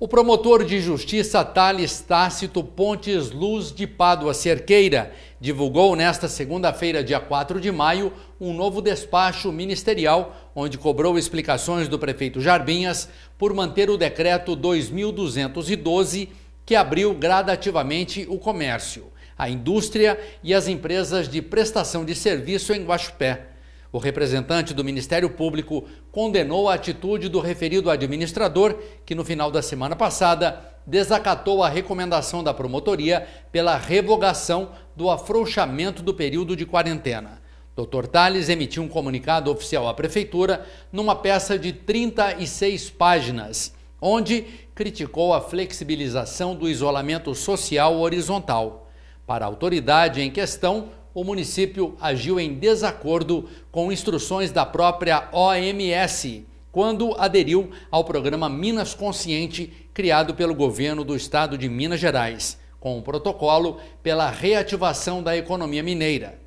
O promotor de justiça Thales Tácito Pontes Luz de Pádua Cerqueira divulgou nesta segunda-feira, dia 4 de maio, um novo despacho ministerial onde cobrou explicações do prefeito Jarbinhas por manter o decreto 2212 que abriu gradativamente o comércio, a indústria e as empresas de prestação de serviço em Guaxupé. O representante do Ministério Público condenou a atitude do referido administrador, que no final da semana passada desacatou a recomendação da promotoria pela revogação do afrouxamento do período de quarentena. Dr. Tales emitiu um comunicado oficial à prefeitura numa peça de 36 páginas, onde criticou a flexibilização do isolamento social horizontal. Para a autoridade em questão, o município agiu em desacordo com instruções da própria OMS quando aderiu ao programa Minas Consciente, criado pelo governo do estado de Minas Gerais, com o um protocolo pela reativação da economia mineira.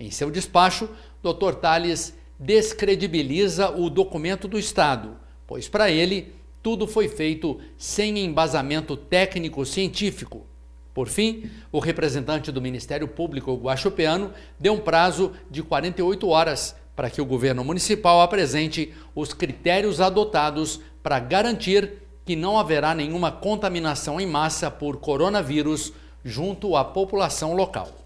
Em seu despacho, Dr. Tales descredibiliza o documento do Estado, pois para ele tudo foi feito sem embasamento técnico científico por fim, o representante do Ministério Público guaxupeano deu um prazo de 48 horas para que o governo municipal apresente os critérios adotados para garantir que não haverá nenhuma contaminação em massa por coronavírus junto à população local.